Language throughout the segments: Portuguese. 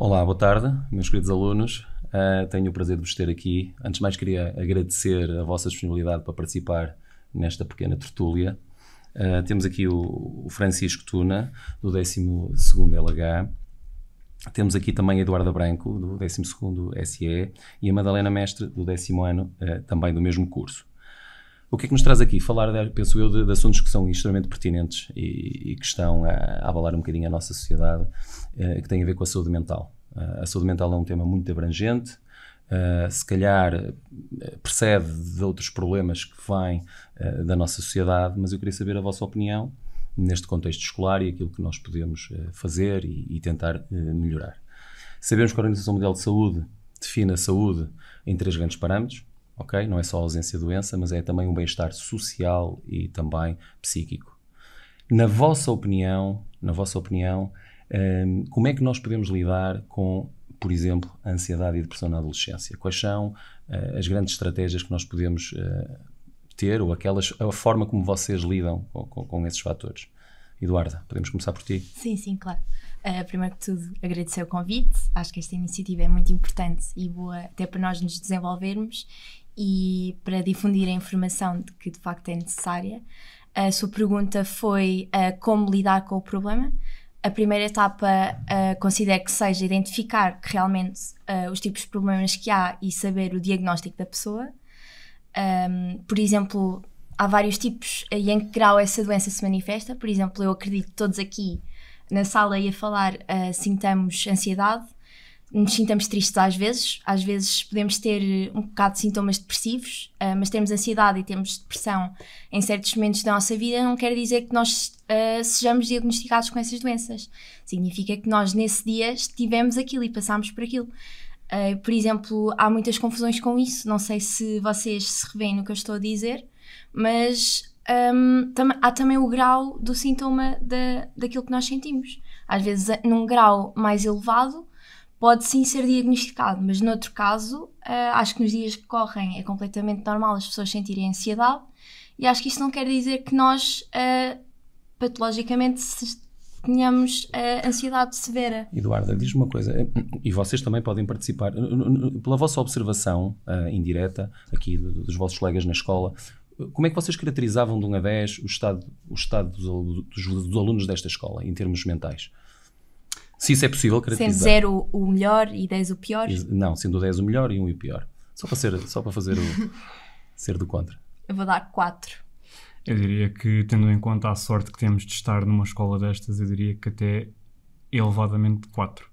Olá, boa tarde, meus queridos alunos. Uh, tenho o prazer de vos ter aqui. Antes de mais, queria agradecer a vossa disponibilidade para participar nesta pequena tertúlia. Uh, temos aqui o, o, Francisco Tuna, do 12º LH. Temos aqui também a Eduarda Branco, do 12º SE, e a Madalena Mestre, do 10 ano, uh, também do mesmo curso. O que é que nos traz aqui? Falar, de, penso eu, de, de, assuntos que são extremamente pertinentes e, e que estão a, a, abalar um bocadinho a nossa sociedade, eh, que têm a ver com a saúde mental. Uh, a saúde mental é um tema muito abrangente, uh, se calhar precede de outros problemas que vêm uh, da nossa sociedade, mas eu queria saber a vossa opinião neste contexto escolar e aquilo que nós podemos fazer e, e tentar melhorar. Sabemos que a Organização Mundial de Saúde define a saúde em três grandes parâmetros: ok? Não é só a ausência de doença, mas é também um bem-estar social e também psíquico. Na vossa opinião, na vossa opinião, um, como é que nós podemos lidar com, por exemplo, a ansiedade e depressão na adolescência? Quais são uh, as grandes estratégias que nós podemos uh, ter ou aquelas a forma como vocês lidam com, com, com esses fatores? Eduarda, podemos começar por ti? Sim, sim, claro. Uh, primeiro que tudo, agradecer o convite. Acho que esta iniciativa é muito importante e boa até para nós nos desenvolvermos e para difundir a informação de que de facto é necessária. A sua pergunta foi uh, como lidar com o problema. A primeira etapa uh, considero que seja identificar realmente uh, os tipos de problemas que há e saber o diagnóstico da pessoa. Um, por exemplo, há vários tipos e em que grau essa doença se manifesta. Por exemplo, eu acredito que todos aqui na sala e a falar uh, sintamos ansiedade, nos sintamos tristes às vezes, às vezes podemos ter eh, um bocado de sintomas depressivos, uh, mas termos ansiedade e temos depressão em certos momentos da nossa vida não quer dizer que nós uh, sejamos diagnosticados com essas doenças. Significa que nós nesse dia tivemos aquilo e passámos por aquilo. Uh, por exemplo, há muitas confusões com isso, não sei se vocês se revêem no que eu estou a dizer, mas um, ehm, tam há também o grau do sintoma da, daquilo que nós sentimos. Às vezes, num grau mais elevado, pode sim ser diagnosticado, mas noutro caso, uh, acho que nos dias que correm é completamente normal as pessoas sentirem ansiedade e acho que isso não quer dizer que nós uh, patologicamente tenhamos uh, ansiedade severa. Eduarda, diz uma coisa, e vocês também podem participar, pela vossa observação uh, indireta aqui dos vossos colegas na escola, como é que vocês caracterizavam de 1 a 10 o estado, o estado dos, dos, dos alunos desta escola em termos mentais? Se isso é possível, caracterizar. Sendo 0 o melhor e 10 o pior? Não, sendo 10 o melhor e 1 um o pior. Só para, ser, só para fazer o. ser do contra. Eu vou dar 4. Eu diria que, tendo em conta a sorte que temos de estar numa escola destas, eu diria que até elevadamente 4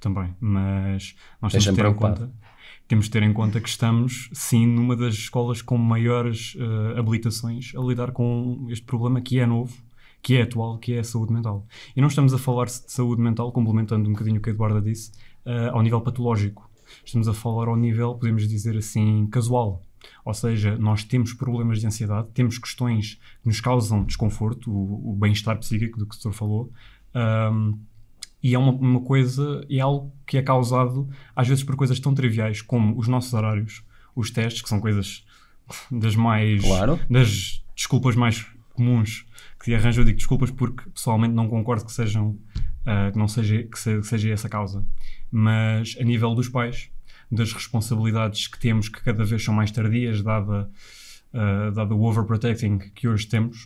também. Mas nós temos de, ter em conta, temos de ter em conta que estamos, sim, numa das escolas com maiores uh, habilitações a lidar com este problema que é novo que é atual, que é a saúde mental. E não estamos a falar de saúde mental, complementando um bocadinho o que a Eduarda disse, uh, ao nível patológico. Estamos a falar ao nível, podemos dizer assim, casual. Ou seja, nós temos problemas de ansiedade, temos questões que nos causam desconforto, o, o bem-estar psíquico do que o doutor falou, um, e é uma, uma, coisa, é algo que é causado às vezes por coisas tão triviais como os nossos horários, os testes, que são coisas das mais. Claro. das desculpas mais comuns que se arranjam, eu digo desculpas porque pessoalmente não concordo que sejam uh, que não seja que, que seja essa a causa. Mas a nível dos pais, das responsabilidades que temos que cada vez são mais tardias dada uh, ah, dada o overprotecting que hoje temos,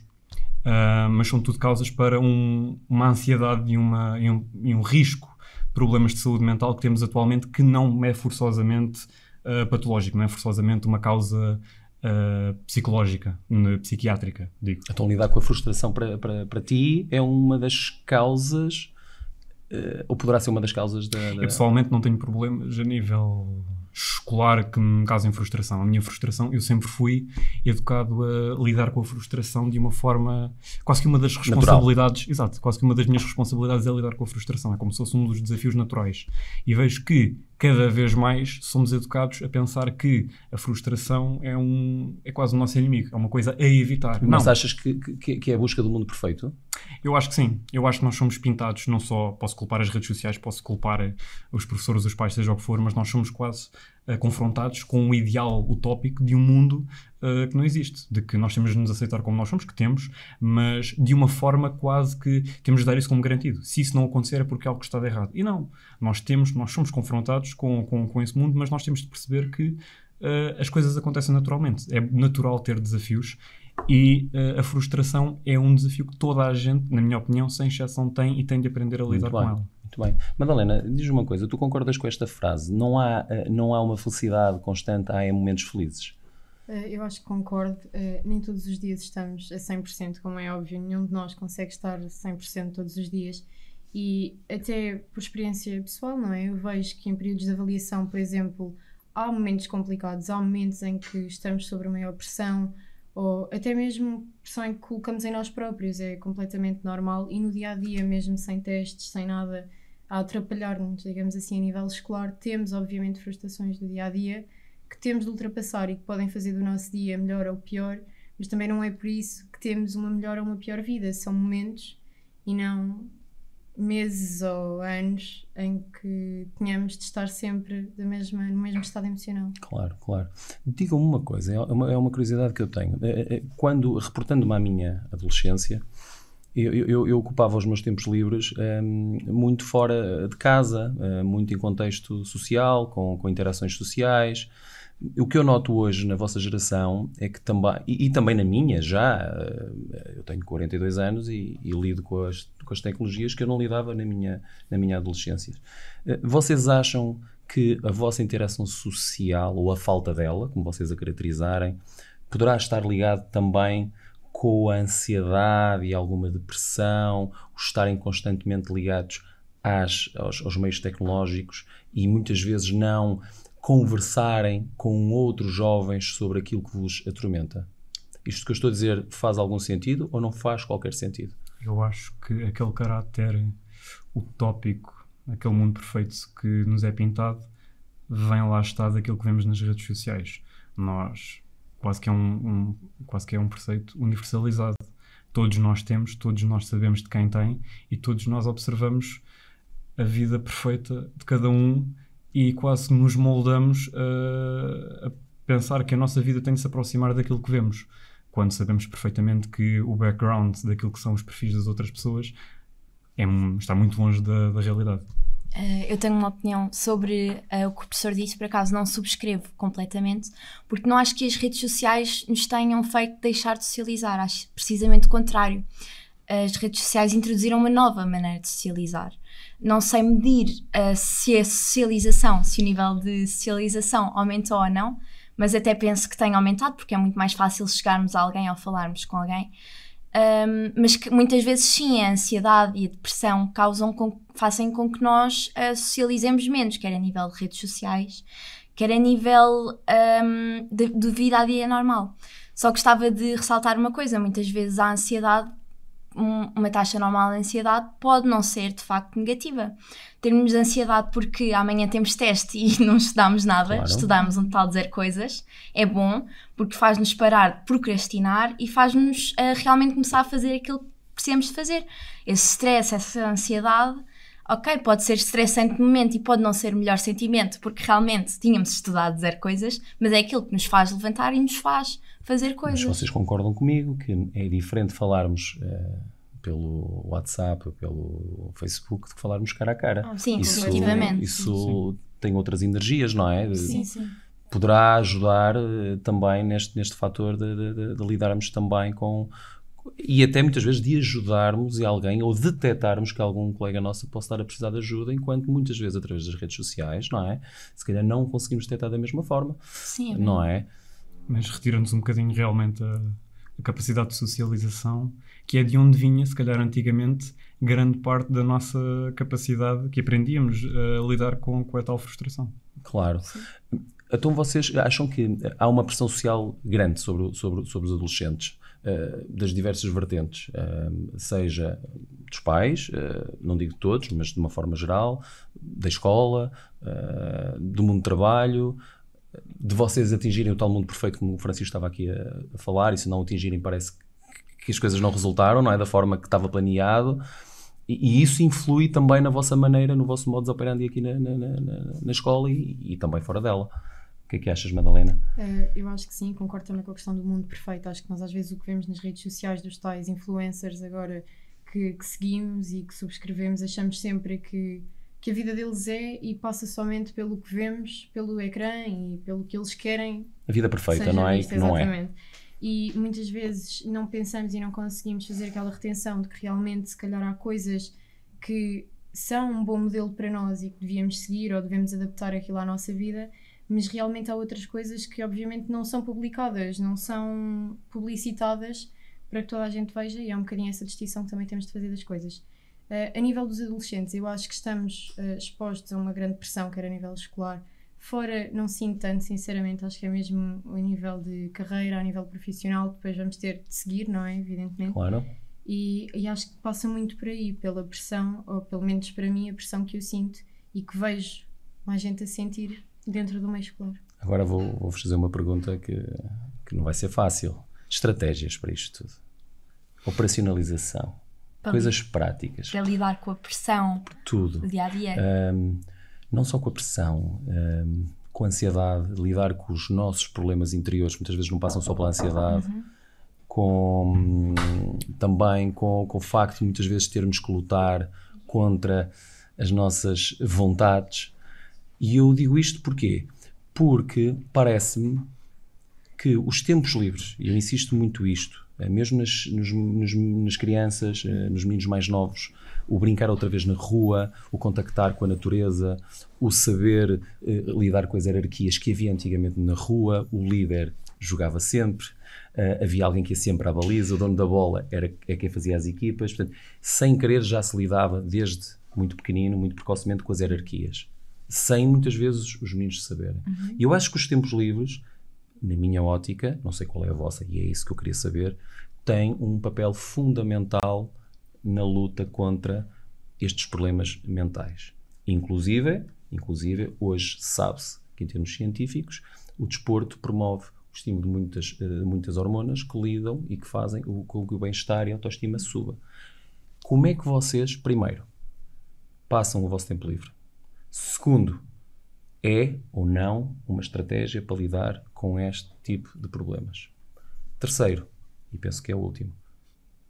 uh, mas são tudo causas para um, uma ansiedade e, uma, e um, e um risco problemas de saúde mental que temos atualmente que não é forçosamente uh, patológico, não é forçosamente uma causa uh, psicológica, psiquiátrica, digo. Então lidar com a frustração para, para, para ti é uma das causas, uh, ou poderá ser uma das causas da, da... Eu pessoalmente não tenho problemas a nível escolar que me causem frustração. A minha frustração, eu sempre fui educado a lidar com a frustração de uma forma quase que uma das responsabilidades, Natural. exato, quase que uma das minhas responsabilidades é lidar com a frustração, é como se fosse um dos desafios naturais. E vejo que cada vez mais somos educados a pensar que a frustração é, um, é quase o nosso inimigo, é uma coisa a evitar. Mas não. achas que, que, é, que é a busca do mundo perfeito? Eu acho que sim. Eu acho que nós somos pintados, não só posso culpar as redes sociais, posso culpar os professores, os pais, seja o que for, mas nós somos quase uh, confrontados com um ideal utópico de um mundo eh, que não existe, de que nós temos de nos aceitar como nós somos, que temos, mas de uma forma quase que temos de dar isso como garantido. Se isso não acontecer é porque algo está de errado. E não, nós temos, nós somos confrontados com, com, com esse mundo, mas nós temos de perceber que uh, as coisas acontecem naturalmente. É natural ter desafios e uh, a frustração é um desafio que toda a gente, na minha opinião, sem exceção, tem e tem de aprender a lidar com ela. Muito bem. Madalena, diz uma coisa, tu concordas com esta frase? Não há, não há uma felicidade constante, há momentos felizes. Eh, eu acho que concordo. Eh, nem todos os dias estamos a 100%, como é óbvio. Nenhum de nós consegue estar 100% todos os dias. E até por experiência pessoal, não é? Eu vejo que em períodos de avaliação, por exemplo, há momentos complicados, há momentos em que estamos sob maior pressão ou até mesmo pressão em que colocamos em nós próprios. É completamente normal. E no dia a dia, mesmo sem testes, sem nada a atrapalhar-nos, digamos assim, a nível escolar, temos obviamente frustrações do dia a dia que temos de ultrapassar e que podem fazer do nosso dia melhor ou pior, mas também não é por isso que temos uma melhor ou uma pior vida. São momentos e não meses ou anos em que tenhamos de estar sempre da mesma, no mesmo estado emocional. Claro, claro. Digam-me uma coisa, é uma, é uma curiosidade que eu tenho. É, é, quando, reportando-me à minha adolescência, eu, eu, eu, ocupava os meus tempos livres um, ehm, muito fora de casa, eh, muito em contexto social, com, com interações sociais. O que eu noto hoje na vossa geração é que também, e, e, também na minha já, eh, eu tenho 42 anos e, e lido com as, com as, tecnologias que eu não lidava na minha, na minha adolescência. Eh, vocês acham que a vossa interação social ou a falta dela, como vocês a caracterizarem, poderá estar ligado também com a ansiedade e alguma depressão, o estarem constantemente ligados às, aos, aos meios tecnológicos e muitas vezes não conversarem com outros jovens sobre aquilo que vos atormenta? Isto que eu estou a dizer faz algum sentido ou não faz qualquer sentido? Eu acho que aquele caráter utópico, aquele mundo perfeito que nos é pintado, vem lá estar daquilo que vemos nas redes sociais. Nós, quase que é um, um quase que é um preceito universalizado. Todos nós temos, todos nós sabemos de quem tem e todos nós observamos a vida perfeita de cada um e quase nos moldamos a, eh, a pensar que a nossa vida tem de se aproximar daquilo que vemos, quando sabemos perfeitamente que o background daquilo que são os perfis das outras pessoas é, está muito longe da, da realidade. Eh, eu tenho uma opinião sobre uh, o que o professor disse, por acaso não subscrevo completamente, porque não acho que as redes sociais nos tenham feito deixar de socializar, acho precisamente o contrário as redes sociais introduziram uma nova maneira de socializar. Não sei medir uh, se a socialização, se o nível de socialização aumentou ou não, mas até penso que tem aumentado, porque é muito mais fácil chegarmos a alguém ou falarmos com alguém. Um, mas que muitas vezes sim, a ansiedade e a depressão causam com, fazem com que nós uh, socializemos menos, quer a nível de redes sociais, quer a nível um, de, de vida a dia normal. Só gostava de ressaltar uma coisa: muitas vezes a ansiedade uma taxa normal de ansiedade pode não ser de facto negativa. Termos ansiedade porque amanhã temos teste e não estudamos nada, claro. estudamos um tal dizer coisas, é bom porque faz-nos parar de procrastinar e faz-nos uh, realmente começar a fazer aquilo que precisamos de fazer. Esse stress, essa ansiedade, ok, pode ser estressante no momento e pode não ser o melhor sentimento porque realmente tínhamos estudado dizer coisas, mas é aquilo que nos faz levantar e nos faz fazer coisas. Mas vocês concordam comigo que é diferente falarmos eh, pelo WhatsApp, pelo Facebook, de que falarmos cara a cara. Ah, sim, isso, definitivamente. Isso sim. tem outras energias, não é? Sim, sim. Poderá ajudar eh, também neste, neste fator de, de, de lidarmos também com. E até muitas vezes de ajudarmos alguém ou detectarmos que algum colega nosso possa estar a precisar de ajuda, enquanto muitas vezes através das redes sociais, não é? Se calhar não conseguimos detectar da mesma forma, Sim, é não é? mas retira-nos um bocadinho realmente a, a, capacidade de socialização, que é de onde vinha, se calhar antigamente, grande parte da nossa capacidade que aprendíamos a lidar com, com a tal frustração. Claro. Sim. Então vocês acham que há uma pressão social grande sobre, sobre, sobre os adolescentes? Uh, das diversas vertentes, uh, seja dos pais, uh, não digo todos, mas de uma forma geral, da escola, do mundo do trabalho, de vocês atingirem o tal mundo perfeito como o Francisco estava aqui a, a falar, e se não atingirem parece que, que as coisas não resultaram, não é? Da forma que estava planeado. E, e isso influi também na vossa maneira, no vosso modo de operandi aqui na, na, na, na escola e, e, também fora dela. O que é que achas, Madalena? Uh, eu acho que sim, concordo também com a questão do mundo perfeito. Acho que nós às vezes o que vemos nas redes sociais dos tais influencers agora que, que seguimos e que subscrevemos, achamos sempre que que a vida deles é e passa somente pelo que vemos, pelo ecrã e pelo que eles querem. A vida perfeita, não é? Vista, não é. exatamente. é. E muitas vezes não pensamos e não conseguimos fazer aquela retenção de que realmente, se calhar, há coisas que são um bom modelo para nós e que devíamos seguir ou devemos adaptar aquilo à nossa vida, mas realmente há outras coisas que, obviamente, não são publicadas, não são publicitadas para que toda a gente veja, e é um bocadinho essa distinção que também temos de fazer das coisas Uh, a nível dos adolescentes, eu acho que estamos uh, expostos a uma grande pressão, quer a nível escolar. Fora, não sinto tanto, sinceramente, acho que é mesmo a nível de carreira, a nível profissional, depois vamos ter de seguir, não é? Evidentemente. Claro. E, e acho que passa muito por aí, pela pressão, ou pelo menos para mim, a pressão que eu sinto e que vejo mais gente a sentir dentro do meio escolar. Agora vou-vos vou fazer uma pergunta que, que não vai ser fácil. Estratégias para isto tudo. Operacionalização para coisas práticas. Para lidar com a pressão. Por tudo. Do dia a dia. Um, não só com a pressão, um, com a ansiedade, lidar com os nossos problemas interiores, muitas vezes não passam só pela ansiedade. Uhum. Com, também com, com o facto de muitas vezes termos que lutar contra as nossas vontades. E eu digo isto porquê? Porque parece-me que os tempos livres, e eu insisto muito isto, é mesmo nas, nos, nos, nas crianças, eh, nos meninos mais novos, o brincar outra vez na rua, o contactar com a natureza, o saber eh, lidar com as hierarquias que havia antigamente na rua, o líder jogava sempre, uh, havia alguém que ia sempre à baliza, o dono da bola era é quem fazia as equipas, portanto, sem querer já se lidava desde muito pequenino, muito precocemente com as hierarquias, sem muitas vezes os meninos saberem. E uhum. eu acho que os tempos livres na minha ótica, não sei qual é a vossa e é isso que eu queria saber, tem um papel fundamental na luta contra estes problemas mentais. Inclusive, inclusive hoje sabe-se que em termos científicos o desporto promove o estímulo de muitas, de eh, muitas hormonas que lidam e que fazem com que o bem-estar e a autoestima suba. Como é que vocês, primeiro, passam o vosso tempo livre? Segundo, é ou não uma estratégia para lidar com este tipo de problemas. Terceiro, e penso que é o último,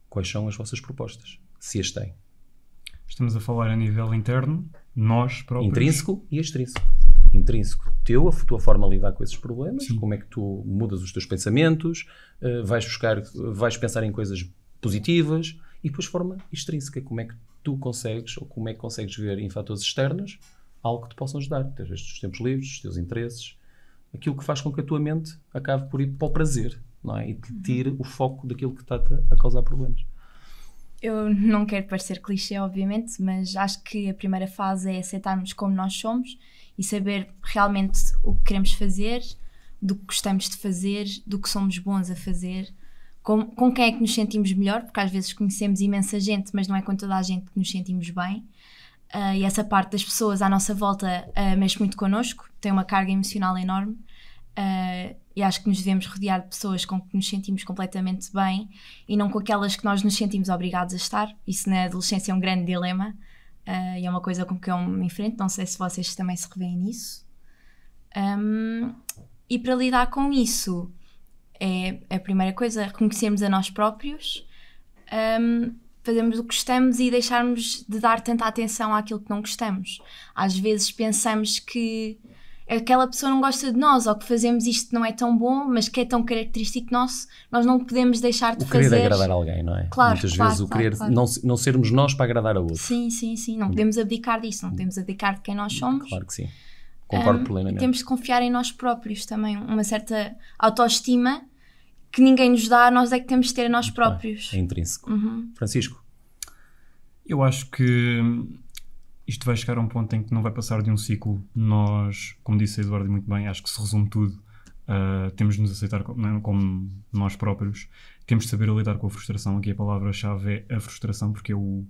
quais são as vossas propostas, se as têm? Estamos a falar a nível interno, nós próprios. Intrínseco e extrínseco. Intrínseco, teu, a tua forma de lidar com esses problemas, Sim. como é que tu mudas os teus pensamentos, eh, vais buscar, vais pensar em coisas positivas, e depois forma extrínseca, como é que tu consegues, ou como é que consegues ver em fatores externos, algo que te possa ajudar. Ter os tempos livres, os teus interesses, aquilo que faz com que a tua mente acabe por ir para o prazer não é? e te uhum. tire o foco daquilo que está a causar problemas. Eu não quero parecer clichê, obviamente, mas acho que a primeira fase é aceitarmos como nós somos e saber realmente o que queremos fazer, do que gostamos de fazer, do que somos bons a fazer, com, com quem é que nos sentimos melhor, porque às vezes conhecemos imensa gente, mas não é com toda a gente que nos sentimos bem. Uh, e essa parte das pessoas à nossa volta uh, mexe muito connosco, tem uma carga emocional enorme. Uh, e acho que nos devemos rodear de pessoas com que nos sentimos completamente bem e não com aquelas que nós nos sentimos obrigados a estar. Isso na adolescência é um grande dilema uh, e é uma coisa com que eu me enfrento. Não sei se vocês também se revêem nisso. Um, e para lidar com isso, é, a primeira coisa reconhecermos a nós próprios um, fazermos o que gostamos e deixarmos de dar tanta atenção àquilo que não gostamos. Às vezes pensamos que aquela pessoa não gosta de nós ou que fazemos isto não é tão bom, mas que é tão característico nosso, nós não podemos deixar de o fazer. Querer agradar alguém, não é? Claro. Muitas claro, vezes claro, o querer claro. não, não sermos nós para agradar a outro. Sim, sim, sim. Não podemos abdicar disso, não podemos abdicar de quem nós somos. Claro que sim. Concordo um, plenamente. Temos de confiar em nós próprios também, uma certa autoestima que ninguém nos dá, nós é que temos de ter a nós próprios. É, é intrínseco. Uhum. Francisco? Eu acho que isto vai chegar a um ponto em que não vai passar de um ciclo. Nós, como disse a Eduardo muito bem, acho que se resume tudo. Uh, temos de nos aceitar como, nós próprios, temos de saber lidar com a frustração. Aqui a palavra-chave é a frustração, porque é o,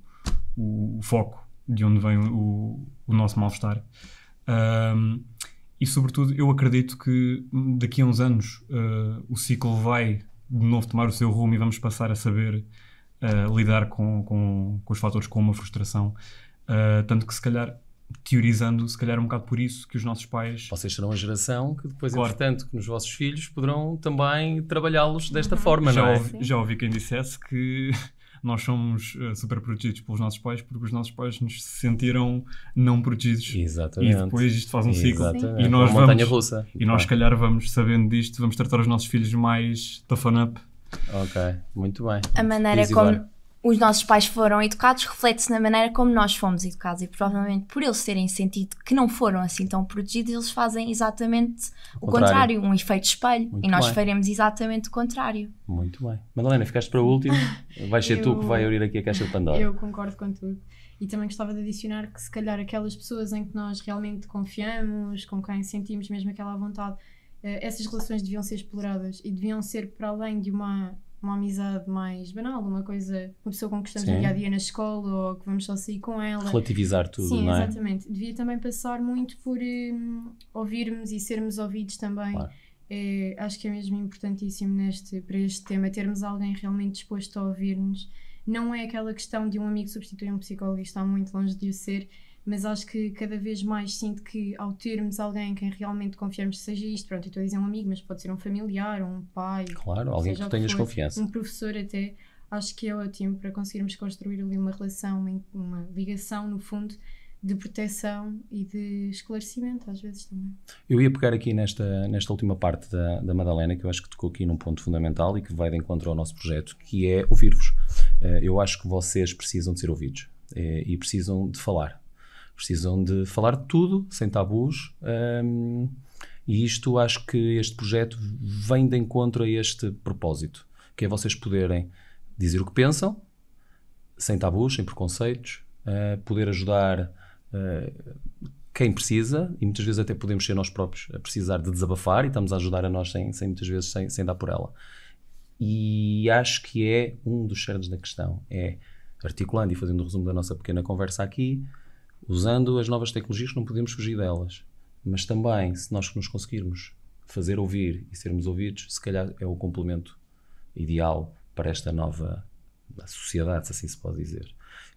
o, o foco de onde vem o, o nosso mal-estar. Uh, e, sobretudo, eu acredito que daqui a uns anos uh, o ciclo vai de novo tomar o seu rumo e vamos passar a saber uh, lidar com, com, com, os fatores como a frustração. Uh, tanto que, se calhar, teorizando, se calhar, um bocado por isso que os nossos pais. Vocês serão a geração que depois, claro. entretanto, que nos vossos filhos poderão também trabalhá-los desta uhum. forma, já não é? Ouvi, já ouvi quem dissesse que nós somos uh, super protegidos pelos nossos pais porque os nossos pais nos sentiram não protegidos. Exatamente. E depois isto faz um ciclo. Exatamente. E nós vamos, russa. E nós, se calhar, vamos sabendo disto vamos tratar os nossos filhos mais tough up. Ok, muito bem. A maneira como, os nossos pais foram educados reflete-se na maneira como nós fomos educados e provavelmente por eles terem sentido que não foram assim tão protegidos, eles fazem exatamente o, o contrário. contrário. um efeito espelho Muito e nós bem. faremos exatamente o contrário. Muito bem. Madalena, ficaste para o último, vai ser eu, tu que vai abrir aqui a caixa de Pandora. Eu concordo com tudo. E também gostava de adicionar que se calhar aquelas pessoas em que nós realmente confiamos, com quem sentimos mesmo aquela vontade, eh, essas relações deviam ser exploradas e deviam ser para além de uma uma amizade mais banal, uma coisa, uma pessoa com que estamos dia a dia na escola ou que vamos só sair com ela. Relativizar tudo, Sim, não é? exatamente. Devia também passar muito por um, ouvirmos e sermos ouvidos também. Claro. É, acho que é mesmo importantíssimo neste, para este tema termos alguém realmente disposto a ouvir-nos. Não é aquela questão de um amigo substituir um psicólogo, está muito longe de o ser mas acho que cada vez mais sinto que ao termos alguém quem realmente confiarmos seja isto, pronto, eu estou a dizer um amigo, mas pode ser um familiar, um pai, claro, alguém que tenhas confiança, um professor até, acho que é ótimo para conseguirmos construir ali uma relação, uma, uma ligação no fundo de proteção e de esclarecimento, às vezes também. Eu ia pegar aqui nesta, nesta última parte da, da Madalena, que eu acho que tocou aqui num ponto fundamental e que vai de encontro ao nosso projeto, que é ouvir-vos. Eh, eu acho que vocês precisam de ser ouvidos eh, e precisam de falar precisam de falar de tudo, sem tabus. Um, e isto acho que este projeto vem de encontro a este propósito, que é vocês poderem dizer o que pensam, sem tabus, sem preconceitos, uh, poder ajudar uh, quem precisa, e muitas vezes até podemos ser nós próprios a precisar de desabafar e estamos a ajudar a nós sem, sem muitas vezes sem, sem dar por ela. E acho que é um dos cernos da questão, é articulando e fazendo o resumo da nossa pequena conversa aqui, Usando as novas tecnologias, não podemos fugir delas. Mas também, se nós nos conseguirmos fazer ouvir e sermos ouvidos, se calhar é o complemento ideal para esta nova sociedade, se assim se pode dizer.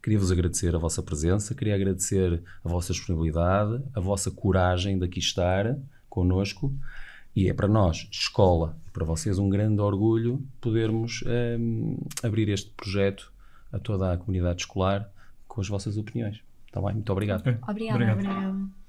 Queria vos agradecer a vossa presença, queria agradecer a vossa disponibilidade, a vossa coragem de aqui estar conosco, E é para nós, escola, e para vocês, um grande orgulho podermos um, eh, abrir este projeto a toda a comunidade escolar com as vossas opiniões. Está bem? Muito obrigado. Okay. Obrigada, obrigado.